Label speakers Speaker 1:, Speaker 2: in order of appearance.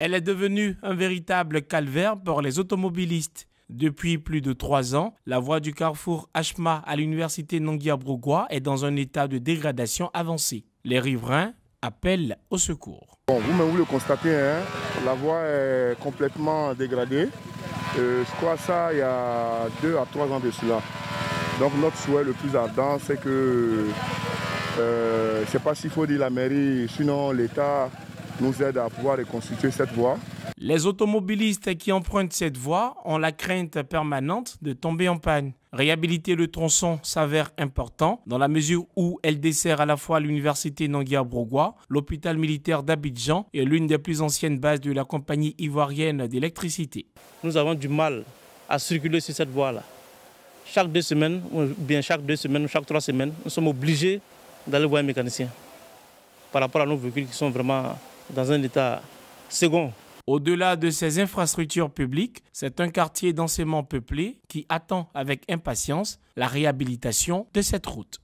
Speaker 1: Elle est devenue un véritable calvaire pour les automobilistes. Depuis plus de trois ans, la voie du carrefour Ashma à l'université Nongia est dans un état de dégradation avancée. Les riverains appellent au secours.
Speaker 2: vous, vous le constatez, hein, la voie est complètement dégradée. Euh, je crois ça il y a deux à trois ans de cela. Donc notre souhait le plus ardent, c'est que, je ne sais pas s'il faut dire la mairie, sinon l'État nous aide à pouvoir reconstituer cette
Speaker 1: voie. Les automobilistes qui empruntent cette voie ont la crainte permanente de tomber en panne. Réhabiliter le tronçon s'avère important dans la mesure où elle dessert à la fois l'université nangia brogua l'hôpital militaire d'Abidjan et l'une des plus anciennes bases de la compagnie ivoirienne d'électricité. Nous avons du mal à circuler sur cette voie-là.
Speaker 3: Chaque deux semaines, ou bien chaque deux semaines, chaque trois semaines, nous sommes obligés d'aller voir un mécanicien par rapport à nos véhicules qui sont vraiment dans un état second.
Speaker 1: Au-delà de ces infrastructures publiques, c'est un quartier densément peuplé qui attend avec impatience la réhabilitation de cette route.